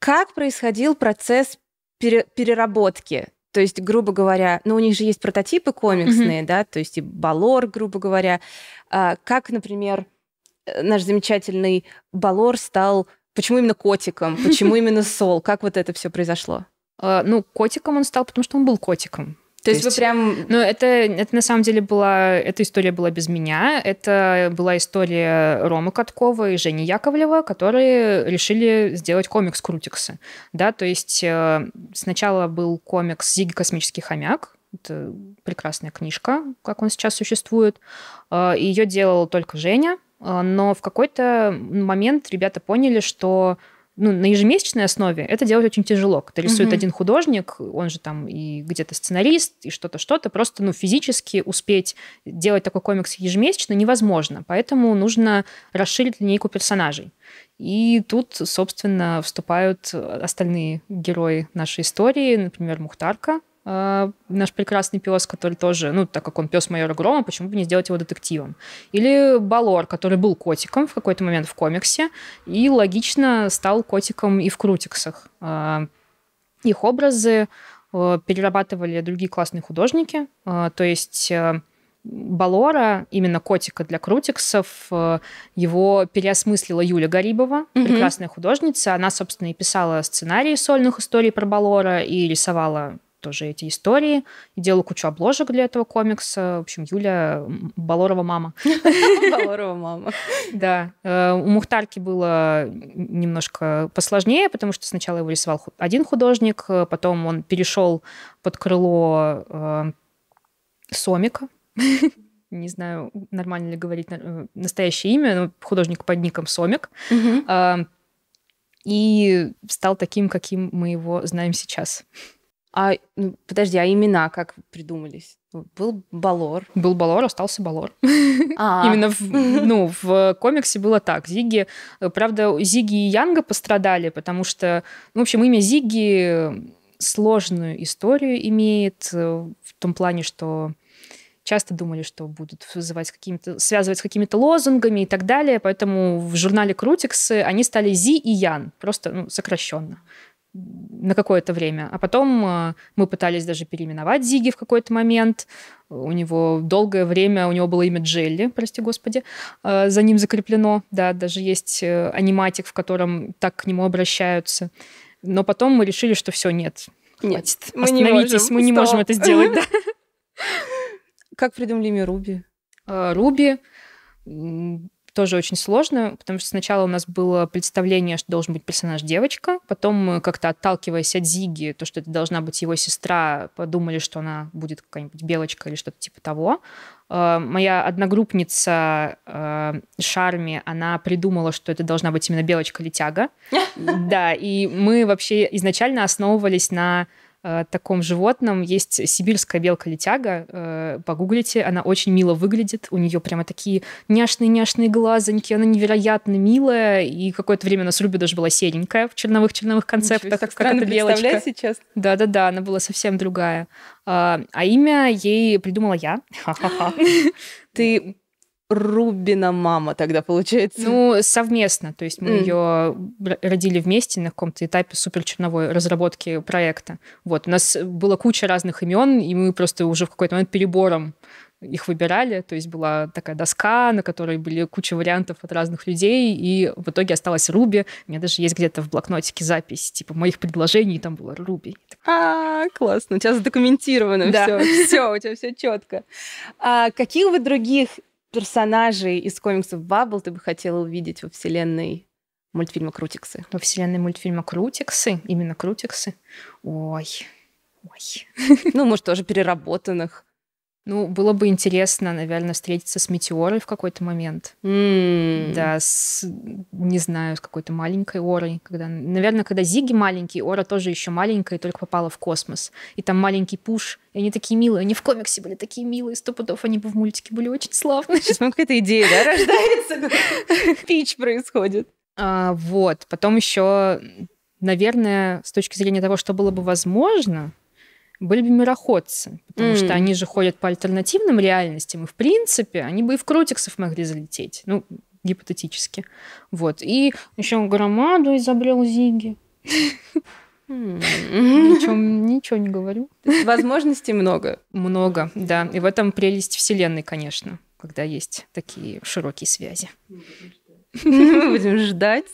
Speaker 2: как происходил процесс пере- переработки? То есть, грубо говоря, ну у них же есть прототипы комиксные, угу. да, то есть и Балор, грубо говоря, э, как, например, э, наш замечательный Балор стал Почему именно котиком? Почему <laughs> именно сол? Как вот это все произошло?
Speaker 1: А, ну, котиком он стал, потому что он был котиком. То, То есть вы прям... Ну, это, это на самом деле была... Эта история была без меня. Это была история Ромы Каткова и Жени Яковлева, которые решили сделать комикс Крутиксы. Да, то есть э, сначала был комикс «Зиги космический хомяк», это прекрасная книжка, как он сейчас существует. Э, Ее делала только Женя, э, но в какой-то момент ребята поняли, что ну, на ежемесячной основе это делать очень тяжело. Когда рисует mm-hmm. один художник, он же там и где-то сценарист, и что-то, что-то. Просто, ну, физически успеть делать такой комикс ежемесячно невозможно. Поэтому нужно расширить линейку персонажей. И тут, собственно, вступают э, остальные герои нашей истории, например, Мухтарка, а, наш прекрасный пес, который тоже, ну, так как он пес майора Грома, почему бы не сделать его детективом? Или Балор, который был котиком в какой-то момент в комиксе и логично стал котиком и в Крутиксах. А, их образы а, перерабатывали другие классные художники, то есть Балора, именно котика для крутиксов, его переосмыслила Юля Гарибова, mm-hmm. прекрасная художница. Она, собственно, и писала сценарии сольных историй про Балора и рисовала тоже эти истории, и кучу обложек для этого комикса. В общем, Юля Балорова мама.
Speaker 2: <laughs> Балорова мама.
Speaker 1: Да. Э, у Мухтарки было немножко посложнее, потому что сначала его рисовал один художник, э, потом он перешел под крыло э, Сомика. <laughs> Не знаю, нормально ли говорить настоящее имя, художник под ником Сомик и стал таким, каким мы его знаем сейчас. А, ну, подожди, а имена как придумались? Ну, был Балор. Был Балор, остался Балор. А. <laughs> Именно в, ну, в комиксе было так. Зиги, э, правда, Зиги и Янга пострадали, потому что, ну, в общем, имя Зиги э, сложную историю имеет э, в том плане, что часто думали, что будут вызывать какими-то, связывать с какими-то лозунгами и так далее. Поэтому в журнале Крутиксы они стали Зи и Ян, просто ну, сокращенно на какое-то время. А потом э, мы пытались даже переименовать Зиги в какой-то момент. У него долгое время, у него было имя Джелли, прости господи, э, за ним закреплено. Да, даже есть э, аниматик, в котором так к нему обращаются. Но потом мы решили, что все, нет, хватит. Нет, мы Остановитесь, не можем. мы не Стоп. можем это сделать. <laughs> Как придумали имя Руби? Руби тоже очень сложно, потому что сначала у нас было представление, что должен быть персонаж девочка, потом мы как-то отталкиваясь от Зиги, то, что это должна быть его сестра, подумали, что она будет какая-нибудь белочка или что-то типа того. Э, моя одногруппница э, Шарми, она придумала, что это должна быть именно белочка-летяга. <laughs> Да, и мы вообще изначально основывались на Э, таком животном есть сибирская белка-летяга. Э, погуглите, она очень мило выглядит. У нее прямо такие няшные-няшные глазоньки. Она невероятно милая. И какое-то время у нас Руби даже была серенькая в черновых-черновых концептах. Так странно представлять сейчас. Да-да-да, она была совсем другая. А, а имя ей придумала я. <laughs> <laughs> Ты Рубина мама тогда получается? Ну, совместно. То есть мы mm. ее родили вместе на каком-то этапе супер суперчерновой разработки проекта. Вот. У нас была куча разных имен, и мы просто уже в какой-то момент перебором их выбирали. То есть была такая доска, на которой были куча вариантов от разных людей, и в итоге осталась Руби. У меня даже есть где-то в блокнотике запись, типа, моих предложений, там было Руби.
Speaker 2: А, классно. У тебя задокументировано да. все. Все, у тебя все четко. А каких вы других персонажей из комиксов Баббл ты бы хотела увидеть во вселенной
Speaker 1: мультфильма Крутиксы? Во вселенной мультфильма Крутиксы, именно Крутиксы. Ой, ой. Ну, может, тоже переработанных. Ну, было бы интересно, наверное, встретиться с метеорой в какой-то момент. Mm. Да, с, не знаю, с какой-то маленькой орой. Когда, наверное, когда Зиги маленький, ора тоже еще маленькая, и только попала в космос. И там маленький пуш. И они такие милые. Они в комиксе были такие милые. Сто пудов они бы в мультике были очень славные. Сейчас вам какая-то идея, да, <laughs> рождается? Пич происходит. А, вот. Потом еще, наверное, с точки зрения того, что было бы возможно, были бы мироходцы, потому mm. что они же ходят по альтернативным реальностям, и в принципе они бы и в кротиксов могли залететь, ну, гипотетически. Вот. И еще громаду изобрел Зиги. ничего не говорю. Возможностей много. Много, да. И в этом прелесть Вселенной, конечно, когда есть такие широкие связи. Мы будем ждать,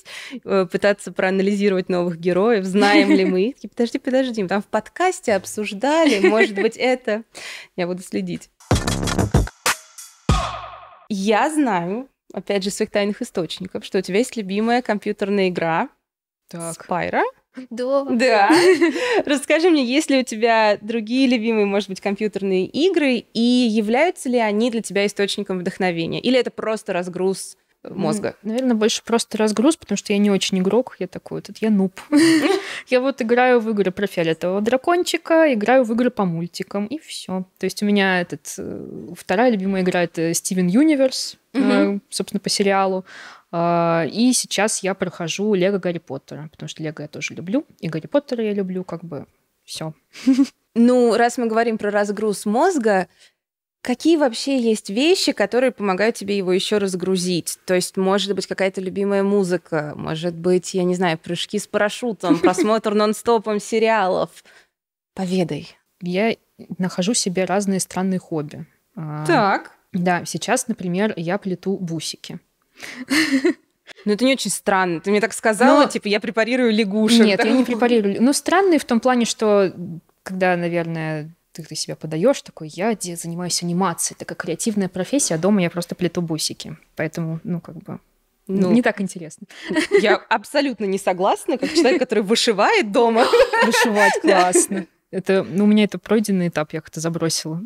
Speaker 1: э, пытаться проанализировать новых героев, знаем ли мы
Speaker 2: их. Типа, подожди, подожди, там в подкасте обсуждали, может быть, это. Я буду следить. Я знаю, опять же, своих тайных источников, что у тебя есть любимая компьютерная игра так. Спайра.
Speaker 1: Да. да.
Speaker 2: Расскажи мне, есть ли у тебя другие любимые, может быть, компьютерные игры, и являются ли
Speaker 1: они для тебя источником вдохновения? Или это просто разгруз мозга? Наверное, больше просто разгруз, потому что я не очень игрок, я такой, тут я нуб. <laughs> Я вот играю в игры про фиолетового дракончика, играю в игры по мультикам, и все. То есть у меня этот э, вторая любимая игра это Стивен Юниверс, э, собственно, по сериалу. А, и сейчас я прохожу Лего Гарри Поттера, потому что Лего я тоже люблю, и Гарри Поттера я люблю, как бы все. <laughs> Ну, раз
Speaker 2: мы говорим про разгруз мозга, Какие вообще есть вещи, которые помогают тебе его еще разгрузить? То есть, может быть, какая-то любимая музыка, может быть, я не знаю, прыжки с парашютом, просмотр <laughs> нон-стопом сериалов.
Speaker 1: Поведай. Я нахожу себе разные странные хобби. А, так. Да, сейчас, например, я плету бусики. Ну, это не
Speaker 2: очень странно. Ты мне так сказала, Но... типа, я препарирую лягушек. Нет, я не препарирую.
Speaker 1: Ну, странные в том плане, что когда, наверное, ты, ты себя подаешь, такой, я занимаюсь анимацией, такая креативная профессия, а дома я просто плету бусики. Поэтому, ну, как бы, ну, не так интересно.
Speaker 2: Я абсолютно не согласна, как человек, который вышивает дома. Вышивать классно.
Speaker 1: Это, ну, у меня это пройденный этап, я как-то забросила.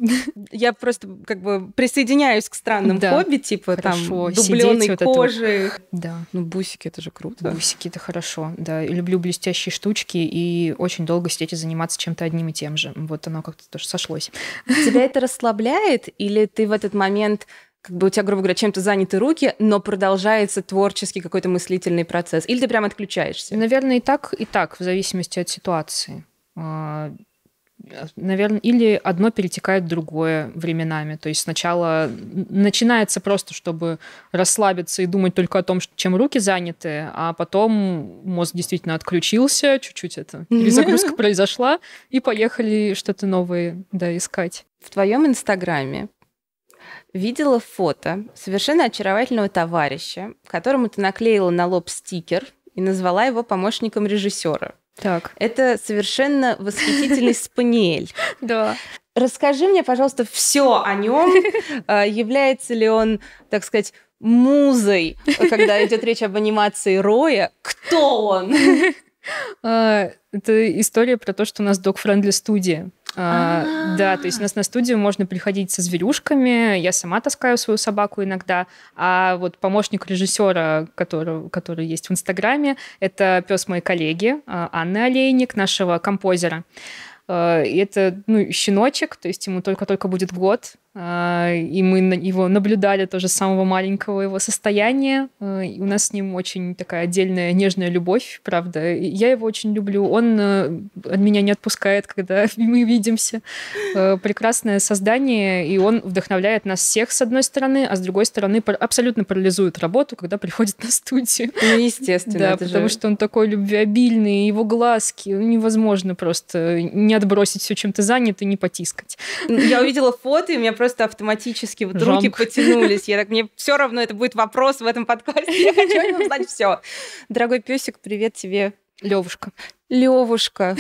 Speaker 2: Я просто как бы присоединяюсь к странным да. хобби, типа хорошо. там дубленой вот кожи.
Speaker 1: Вот. Да. Ну, бусики это же круто. Бусики это хорошо, да. И люблю блестящие штучки и очень долго сидеть и заниматься чем-то одним и тем же. Вот оно как-то тоже сошлось. Тебя это расслабляет или ты
Speaker 2: в этот момент как бы у тебя, грубо говоря, чем-то заняты руки, но продолжается творческий какой-то
Speaker 1: мыслительный процесс? Или ты прям отключаешься? Наверное, и так, и так, в зависимости от ситуации. А, Э, наверное, или одно перетекает в другое временами. То есть сначала начинается просто, чтобы расслабиться и думать только о том, чем руки заняты, а потом мозг действительно отключился, чуть-чуть это перезагрузка произошла, и поехали что-то новое да, искать. В твоем инстаграме
Speaker 2: видела фото совершенно очаровательного товарища, которому ты наклеила на лоб стикер и назвала его помощником режиссера. Так. Это совершенно восхитительный <laughs> спаниель. Да. Расскажи мне, пожалуйста, все о нем. <laughs> А, является ли он, так сказать, музой, когда идет речь об анимации
Speaker 1: Роя? Кто он? <laughs> А, это история про то, что у нас док-френдли студия. А, а. да, то есть у нас на студию можно приходить со зверюшками. Я сама таскаю свою собаку иногда. А вот помощник режиссера, который, который есть в Инстаграме, это пес моей коллеги а, Анны Олейник, нашего композера. Э, и это ну, щеночек, то есть ему только-только будет год. А, и мы его наблюдали тоже с самого маленького его состояния. А, и у нас с ним очень такая отдельная нежная любовь, правда. Я его очень люблю. Он э, от меня не отпускает, когда <laughs> мы видимся. Э, прекрасное создание, и он вдохновляет нас всех, с одной стороны, а с другой стороны абсолютно парализует работу, когда приходит <laughs> на студию. Ну, естественно. Да, потому же... что он такой любвеобильный, его глазки ну, невозможно просто не отбросить все, чем ты занят, и не потискать. Я увидела фото, и у меня просто просто автоматически
Speaker 2: вот Жанг. руки потянулись. Я так, мне все равно это будет вопрос в этом подкасте. Я хочу о все. Дорогой песик, привет тебе. Левушка. Левушка.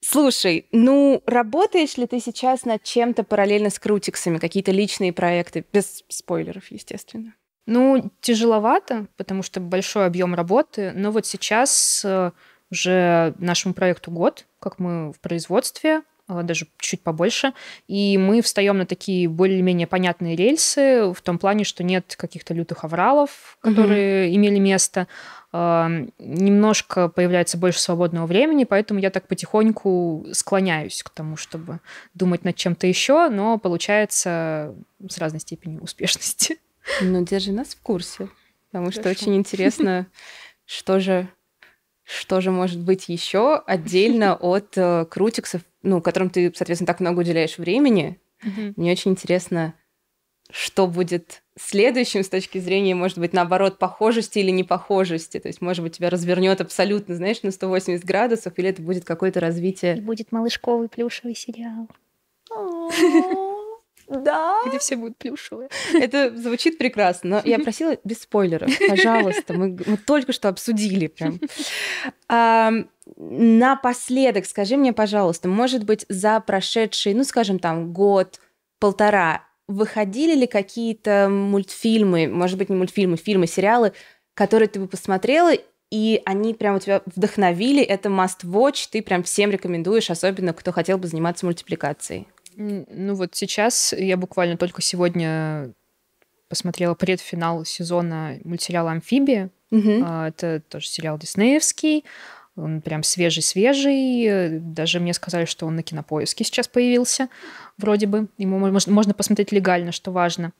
Speaker 2: Слушай, ну работаешь ли ты сейчас над чем-то параллельно с крутиксами, какие-то личные проекты, без спойлеров, естественно?
Speaker 1: Ну, тяжеловато, потому что большой объем работы, но вот сейчас э, уже нашему проекту год, как мы в производстве, а, даже чуть побольше. И мы встаем на такие более-менее понятные рельсы в том плане, что нет каких-то лютых авралов, которые mm-hmm. имели место. А, немножко появляется больше свободного времени, поэтому я так потихоньку склоняюсь к тому, чтобы думать над чем-то еще, но получается с разной степенью успешности. Ну, держи нас в курсе, потому Хорошо. что очень интересно,
Speaker 2: что же что же может быть еще отдельно <laughs> от э, крутиксов, ну, которым ты, соответственно, так много уделяешь времени? Мне очень интересно, что будет следующим с точки зрения, может быть, наоборот, похожести или непохожести. То есть, может быть, тебя развернет абсолютно, знаешь, на 180 градусов, или это будет какое-то развитие. И
Speaker 1: будет малышковый плюшевый сериал. <laughs> Да. Где все будут плюшевые.
Speaker 2: Это звучит прекрасно, но я просила без спойлеров, пожалуйста. Мы, мы только что обсудили прям. А, напоследок, скажи мне, пожалуйста, может быть, за прошедший, ну, скажем, там, год, полтора, выходили ли какие-то мультфильмы, может быть, не мультфильмы, фильмы, сериалы, которые ты бы посмотрела, и они прям у тебя вдохновили, это must watch, ты прям всем рекомендуешь, особенно кто
Speaker 1: хотел бы заниматься мультипликацией. Ну вот сейчас я буквально только сегодня посмотрела предфинал сезона мультсериала «Амфибия». Угу. Это тоже сериал диснеевский. Он прям свежий-свежий. Э, даже мне сказали, что он на кинопоиске сейчас появился. Вроде бы. Ему можно посмотреть легально, что важно.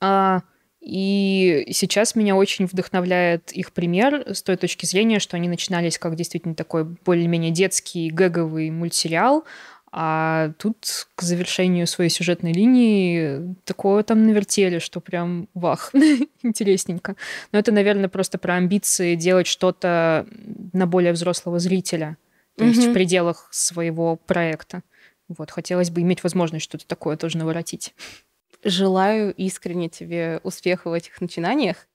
Speaker 1: А, и сейчас меня очень вдохновляет их пример с той точки зрения, что они начинались как действительно такой более-менее детский гэговый мультсериал, а тут к завершению своей сюжетной линии такое там навертели, что прям вах, <laughs> интересненько. Но это, наверное, просто про амбиции делать что-то на более взрослого зрителя, то mm-hmm. есть в пределах своего проекта. Вот, хотелось бы иметь возможность что-то такое тоже наворотить. Желаю искренне
Speaker 2: тебе успехов в этих начинаниях.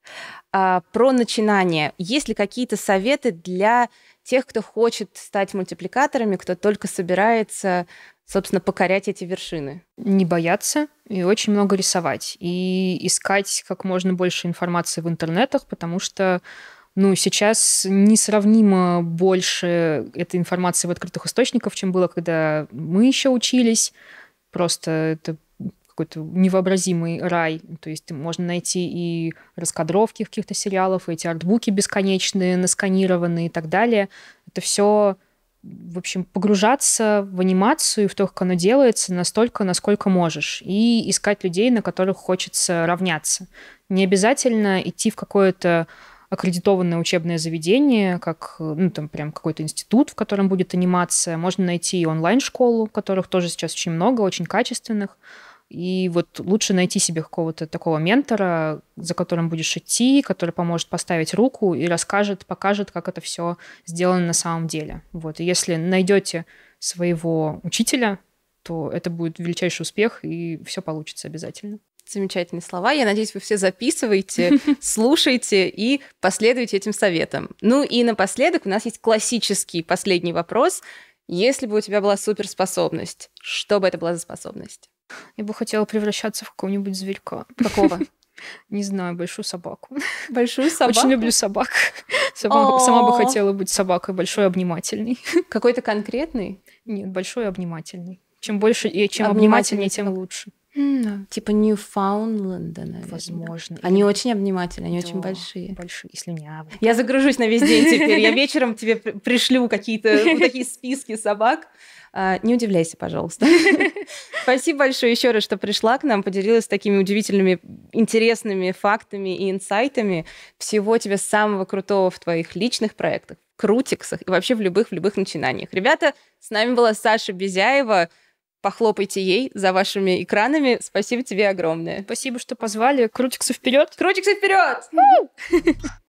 Speaker 2: А, про начинания. Есть ли какие-то советы для тех, кто хочет стать мультипликаторами, кто только собирается,
Speaker 1: собственно, покорять эти вершины. Не бояться и очень много рисовать. И искать как можно больше информации в интернетах, потому что ну, сейчас несравнимо больше этой информации в открытых источниках, чем было, когда мы еще учились. Просто это какой-то невообразимый рай. То есть можно найти и раскадровки каких-то сериалов, и эти артбуки бесконечные, насканированные и так далее. Это все в общем, погружаться в анимацию и в то, как оно делается, настолько, насколько можешь, и искать людей, на которых хочется равняться. Не обязательно идти в какое-то аккредитованное учебное заведение, как, ну, там, прям какой-то институт, в котором будет анимация. Можно найти и онлайн-школу, которых тоже сейчас очень много, очень качественных. И вот лучше найти себе какого-то такого ментора, за которым будешь идти, который поможет поставить руку и расскажет, покажет, как это все сделано на самом деле. Вот. И если найдете своего учителя, то это будет величайший успех, и все получится обязательно. Замечательные
Speaker 2: слова. Я надеюсь, вы все записываете, <laughs> слушаете и последуете этим советам. Ну и напоследок у нас есть классический последний вопрос. Если бы у тебя была
Speaker 1: суперспособность, что бы это была за способность? Я бы хотела превращаться в какого-нибудь зверька. Какого? <laughs> Не знаю, большую собаку.
Speaker 2: Большую собаку? Очень люблю собак. Сама, сама бы хотела
Speaker 1: быть собакой большой обнимательной.
Speaker 2: Какой-то конкретный?
Speaker 1: Нет, большой обнимательный. Чем больше и чем обнимательнее, тем типа. лучше.
Speaker 2: Mm, типа Ньюфаундленда, наверное. Возможно. Или... Они очень обнимательные, они да, очень большие. Большие, и слюнявые. Я загружусь на весь день теперь. Я <laughs> вечером тебе пришлю какие-то вот такие списки собак. А, не удивляйся, пожалуйста. <laughs> Спасибо большое еще раз, что пришла к нам, поделилась такими удивительными, интересными фактами и инсайтами. Всего тебе самого крутого в твоих личных проектах, крутиксах и вообще в любых любых начинаниях. Ребята, с нами была Саша Безяева, Похлопайте ей за вашими экранами. Спасибо тебе огромное. Спасибо,
Speaker 1: что позвали. Крутиксы вперед! Крутиксы вперед! <laughs>